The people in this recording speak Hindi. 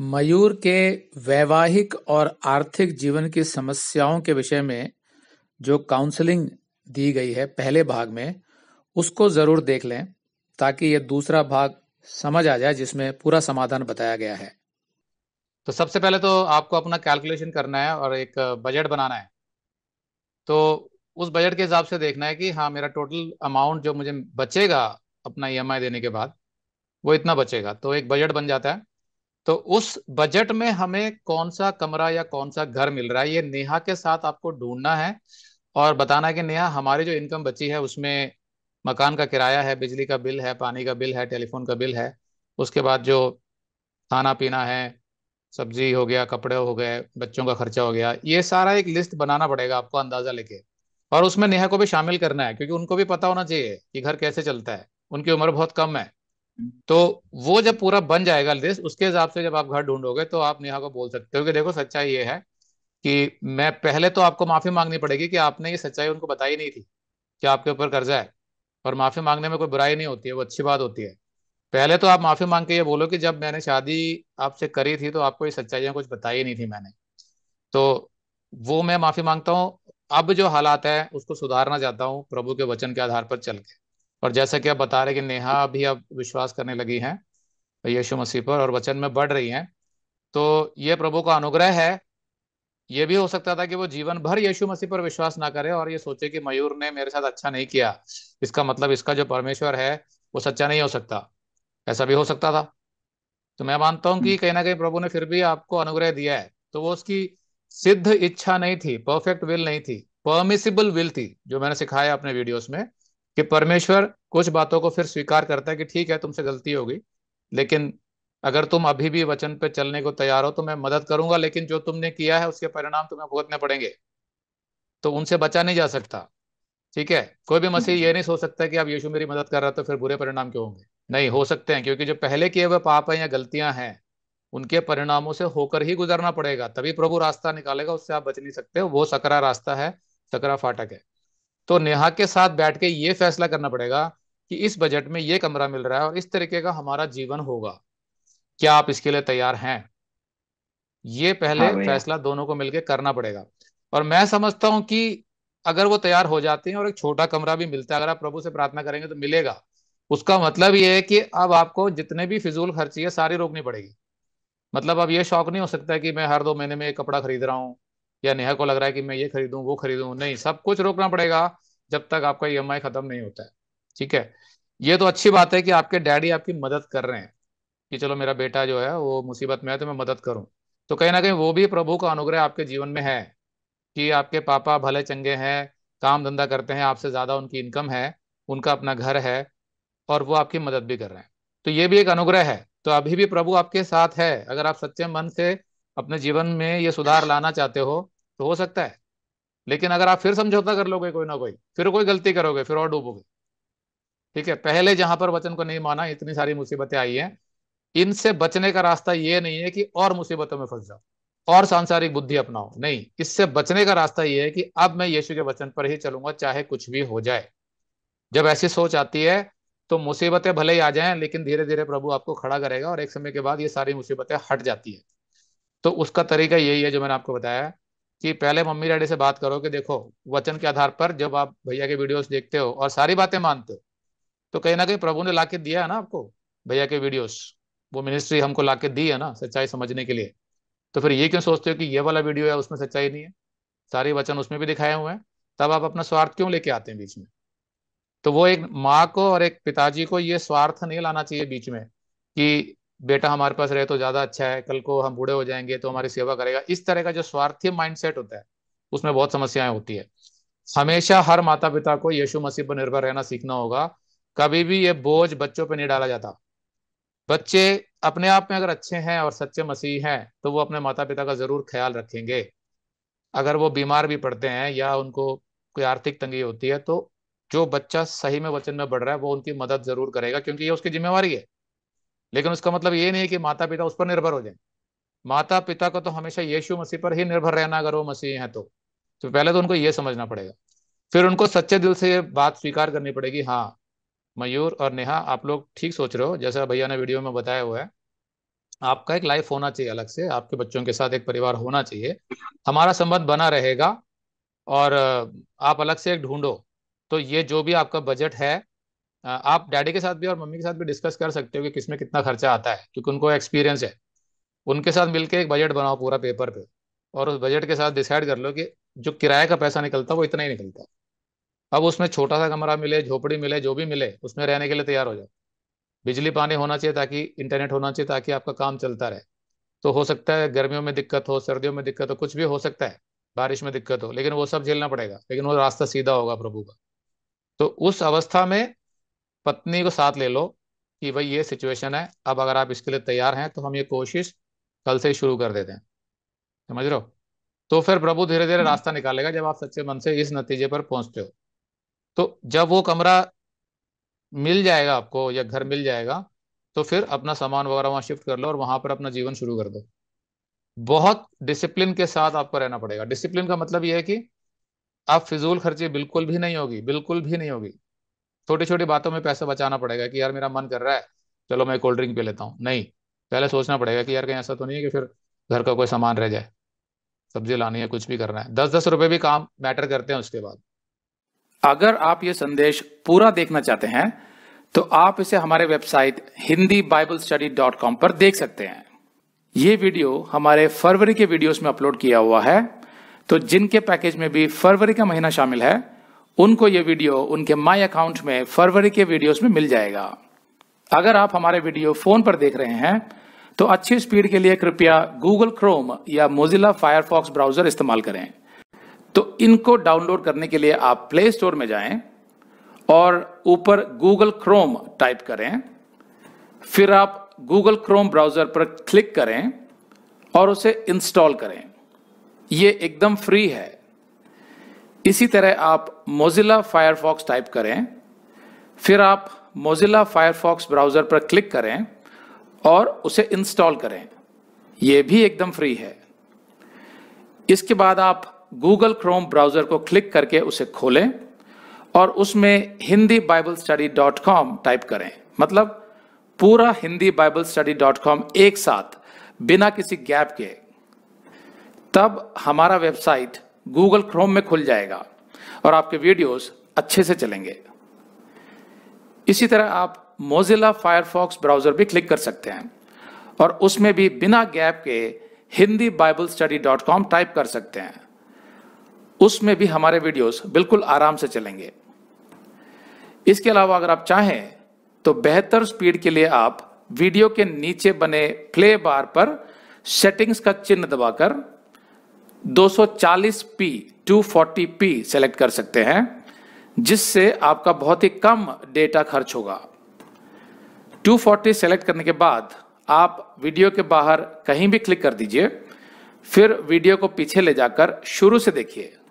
मयूर के वैवाहिक और आर्थिक जीवन की समस्याओं के विषय में जो काउंसलिंग दी गई है पहले भाग में उसको जरूर देख लें ताकि ये दूसरा भाग समझ आ जाए जिसमें पूरा समाधान बताया गया है तो सबसे पहले तो आपको अपना कैलकुलेशन करना है और एक बजट बनाना है तो उस बजट के हिसाब से देखना है कि हाँ मेरा टोटल अमाउंट जो मुझे बचेगा अपना ई e देने के बाद वो इतना बचेगा तो एक बजट बन जाता है तो उस बजट में हमें कौन सा कमरा या कौन सा घर मिल रहा है ये नेहा के साथ आपको ढूंढना है और बताना है कि नेहा हमारी जो इनकम बची है उसमें मकान का किराया है बिजली का बिल है पानी का बिल है टेलीफोन का बिल है उसके बाद जो खाना पीना है सब्जी हो गया कपड़े हो गए बच्चों का खर्चा हो गया ये सारा एक लिस्ट बनाना पड़ेगा आपको अंदाजा लेके और उसमें नेहा को भी शामिल करना है क्योंकि उनको भी पता होना चाहिए कि घर कैसे चलता है उनकी उम्र बहुत कम है तो वो जब पूरा बन जाएगा लिस्ट उसके हिसाब से जब आप घर ढूंढोगे तो आप नेहा को बोल सकते हो कि देखो सच्चाई ये है कि मैं पहले तो आपको माफी मांगनी पड़ेगी कि आपने ये सच्चाई उनको बताई नहीं थी कि आपके ऊपर कर्जा है और माफी मांगने में कोई बुराई नहीं होती है वो अच्छी बात होती है पहले तो आप माफी मांग के ये बोलो कि जब मैंने शादी आपसे करी थी तो आपको ये सच्चाइयाँ कुछ बताई नहीं थी मैंने तो वो मैं माफी मांगता हूँ अब जो हालात है उसको सुधारना चाहता हूँ प्रभु के वचन के आधार पर चल के और जैसा कि आप बता रहे कि नेहा अभी अब विश्वास करने लगी हैं यीशु मसीह पर और वचन में बढ़ रही हैं तो ये प्रभु का अनुग्रह है ये भी हो सकता था कि वो जीवन भर यीशु मसीह पर विश्वास ना करे और ये सोचे कि मयूर ने मेरे साथ अच्छा नहीं किया इसका मतलब इसका जो परमेश्वर है वो सच्चा नहीं हो सकता ऐसा भी हो सकता था तो मैं मानता हूँ कि हम्म। कहीं ना कहीं प्रभु ने फिर भी आपको अनुग्रह दिया है तो वो उसकी सिद्ध इच्छा नहीं थी परफेक्ट विल नहीं थी परमिसिबल विल थी जो मैंने सिखाया अपने वीडियोस में कि परमेश्वर कुछ बातों को फिर स्वीकार करता है कि ठीक है तुमसे गलती होगी लेकिन अगर तुम अभी भी वचन पे चलने को तैयार हो तो मैं मदद करूंगा लेकिन जो तुमने किया है उसके परिणाम तुम्हें भुगतने पड़ेंगे तो उनसे बचा नहीं जा सकता ठीक है कोई भी मसीह ये हम्म। नहीं सोच सकता कि आप यीशु मेरी मदद कर रहा तो फिर बुरे परिणाम क्यों होंगे नहीं हो सकते हैं क्योंकि जो पहले किए हुए पाप हैं या गलतियां हैं उनके परिणामों से होकर ही गुजरना पड़ेगा तभी प्रभु रास्ता निकालेगा उससे आप बच नहीं सकते वो सकरा रास्ता है सकरा फाटक है तो नेहा के साथ बैठ के ये फैसला करना पड़ेगा कि इस बजट में ये कमरा मिल रहा है और इस तरीके का हमारा जीवन होगा क्या आप इसके लिए तैयार हैं ये पहले हाँ फैसला दोनों को मिलकर करना पड़ेगा और मैं समझता हूं कि अगर वो तैयार हो जाते हैं और एक छोटा कमरा भी मिलता है अगर आप प्रभु से प्रार्थना करेंगे तो मिलेगा उसका मतलब ये है कि अब आपको जितने भी फिजूल खर्ची है सारी रोकनी पड़ेगी मतलब अब ये शौक नहीं हो सकता कि मैं हर दो महीने में एक कपड़ा खरीद रहा हूँ या नेहा को लग रहा है कि मैं ये खरीदूं वो खरीदूं नहीं सब कुछ रोकना पड़ेगा जब तक आपका ई e खत्म नहीं होता है ठीक है ये तो अच्छी बात है कि आपके डैडी आपकी मदद कर रहे हैं कि चलो मेरा बेटा जो है वो मुसीबत में है तो मैं मदद करूं तो कहीं ना कहीं वो भी प्रभु का अनुग्रह आपके जीवन में है कि आपके पापा भले चंगे हैं काम धंधा करते हैं आपसे ज़्यादा उनकी इनकम है उनका अपना घर है और वो आपकी मदद भी कर रहे हैं तो ये भी एक अनुग्रह है तो अभी भी प्रभु आपके साथ है अगर आप सच्चे मन से अपने जीवन में ये सुधार लाना चाहते हो तो हो सकता है लेकिन अगर आप फिर समझौता कर लोगे कोई ना कोई फिर कोई गलती करोगे फिर और डूबोगे ठीक है पहले जहां पर वचन को नहीं माना इतनी सारी मुसीबतें आई हैं इनसे बचने का रास्ता ये नहीं है कि और मुसीबतों में फंस जाओ और सांसारिक बुद्धि अपनाओ नहीं इससे बचने का रास्ता ये है कि अब मैं यीशु के वचन पर ही चलूंगा चाहे कुछ भी हो जाए जब ऐसी सोच आती है तो मुसीबतें भले ही आ जाएं लेकिन धीरे धीरे प्रभु आपको खड़ा करेगा और एक समय के बाद ये सारी मुसीबतें हट जाती है तो उसका तरीका यही है जो मैंने आपको बताया कि पहले मम्मी डैडी से बात करो कि देखो वचन के आधार पर जब आप भैया के वीडियोस देखते हो और सारी बातें मानते हो तो कहीं ना कहीं प्रभु ने लाके दिया है ना आपको भैया के वीडियोस वो मिनिस्ट्री हमको लाके दी है ना सच्चाई समझने के लिए तो फिर ये क्यों सोचते हो कि ये वाला वीडियो है उसमें सच्चाई नहीं है सारे वचन उसमें भी दिखाए हुए हैं तब आप अपना स्वार्थ क्यों लेके आते हैं बीच में तो वो एक माँ को और एक पिताजी को ये स्वार्थ नहीं लाना चाहिए बीच में कि बेटा हमारे पास रहे तो ज्यादा अच्छा है कल को हम बूढ़े हो जाएंगे तो हमारी सेवा करेगा इस तरह का जो स्वार्थी माइंडसेट होता है उसमें बहुत समस्याएं होती है हमेशा हर माता पिता को यीशु मसीह पर निर्भर रहना सीखना होगा कभी भी ये बोझ बच्चों पर नहीं डाला जाता बच्चे अपने आप में अगर अच्छे हैं और सच्चे मसीह हैं तो वो अपने माता पिता का जरूर ख्याल रखेंगे अगर वो बीमार भी पड़ते हैं या उनको कोई आर्थिक तंगी होती है तो जो बच्चा सही में वचन में बढ़ रहा है वो उनकी मदद जरूर करेगा क्योंकि ये उसकी जिम्मेवारी है लेकिन उसका मतलब ये नहीं कि माता पिता उस पर निर्भर हो जाए माता पिता को तो हमेशा यीशु मसीह पर ही निर्भर रहना अगर वो मसीह है तो तो पहले तो उनको ये समझना पड़ेगा फिर उनको सच्चे दिल से ये बात स्वीकार करनी पड़ेगी हाँ मयूर और नेहा आप लोग ठीक सोच रहे हो जैसा भैया ने वीडियो में बताया हुआ है आपका एक लाइफ होना चाहिए अलग से आपके बच्चों के साथ एक परिवार होना चाहिए हमारा संबंध बना रहेगा और आप अलग से एक ढूंढो तो ये जो भी आपका बजट है आप डैडी के साथ भी और मम्मी के साथ भी डिस्कस कर सकते हो कि किसमें कितना खर्चा आता है क्योंकि उनको एक्सपीरियंस है उनके साथ मिलकर एक बजट बनाओ पूरा पेपर पे और उस बजट के साथ डिसाइड कर लो कि जो किराए का पैसा निकलता है वो इतना ही निकलता है अब उसमें छोटा सा कमरा मिले झोपड़ी मिले जो भी मिले उसमें रहने के लिए तैयार हो जाओ बिजली पानी होना चाहिए ताकि इंटरनेट होना चाहिए ताकि आपका काम चलता रहे तो हो सकता है गर्मियों में दिक्कत हो सर्दियों में दिक्कत हो कुछ भी हो सकता है बारिश में दिक्कत हो लेकिन वो सब झेलना पड़ेगा लेकिन वो रास्ता सीधा होगा प्रभु का तो उस अवस्था में पत्नी को साथ ले लो कि भाई ये सिचुएशन है अब अगर आप इसके लिए तैयार हैं तो हम ये कोशिश कल से ही शुरू कर देते हैं समझ रहे हो तो फिर प्रभु धीरे धीरे हम्म। रास्ता निकालेगा जब आप सच्चे मन से इस नतीजे पर पहुंचते हो तो जब वो कमरा मिल जाएगा आपको या घर मिल जाएगा तो फिर अपना सामान वगैरह वहाँ शिफ्ट कर लो और वहाँ पर अपना जीवन शुरू कर दो बहुत डिसिप्लिन के साथ आपको रहना पड़ेगा डिसिप्लिन का मतलब ये है कि आप फिजूल खर्ची बिल्कुल भी नहीं होगी बिल्कुल भी नहीं होगी छोटी छोटी बातों में पैसा बचाना पड़ेगा कि यार मेरा मन कर रहा है चलो मैं कोल्ड ड्रिंक पी लेता हूँ नहीं पहले सोचना पड़ेगा कि यार कहीं ऐसा तो नहीं है कि फिर घर का कोई सामान रह जाए सब्जी लानी है कुछ भी करना है दस दस रुपए भी काम मैटर करते हैं उसके बाद अगर आप ये संदेश पूरा देखना चाहते हैं तो आप इसे हमारे website Hindi Bible study dot com पर देख सकते हैं ये वीडियो हमारे फरवरी के वीडियोस में अपलोड किया हुआ है तो जिनके पैकेज में भी फरवरी का महीना शामिल है उनको ये वीडियो उनके माई अकाउंट में फरवरी के वीडियोस में मिल जाएगा अगर आप हमारे वीडियो फोन पर देख रहे हैं तो अच्छी स्पीड के लिए कृपया गूगल क्रोम या मोजिला फायरफॉक्स ब्राउजर इस्तेमाल करें तो इनको डाउनलोड करने के लिए आप प्ले स्टोर में जाएं और ऊपर गूगल क्रोम टाइप करें फिर आप गूगल क्रोम ब्राउजर पर क्लिक करें और उसे इंस्टॉल करें यह एकदम फ्री है इसी तरह आप मोजिला फायरफॉक्स टाइप करें फिर आप मोजिला फायरफॉक्स ब्राउज़र पर क्लिक करें और उसे इंस्टॉल करें यह भी एकदम फ्री है इसके बाद आप गूगल क्रोम ब्राउज़र को क्लिक करके उसे खोलें और उसमें Hindi Bible study dot com type करें मतलब पूरा Hindi Bible study dot com एक साथ बिना किसी गैप के तब हमारा वेबसाइट गूगल क्रोम में खुल जाएगा और आपके वीडियोस अच्छे से चलेंगे इसी तरह आप मोजिला फायरफॉक्स ब्राउज़र भी क्लिक कर सकते हैं और उसमें भी बिना गैप के Hindi Bible study dot com type कर सकते हैं उसमें भी हमारे वीडियोस बिल्कुल आराम से चलेंगे इसके अलावा अगर आप चाहें तो बेहतर स्पीड के लिए आप वीडियो के नीचे बने प्ले बार पर सेटिंग्स का चिन्ह दबाकर 240p 240p सेलेक्ट कर सकते हैं जिससे आपका बहुत ही कम डेटा खर्च होगा 240 सेलेक्ट करने के बाद आप वीडियो के बाहर कहीं भी क्लिक कर दीजिए फिर वीडियो को पीछे ले जाकर शुरू से देखिए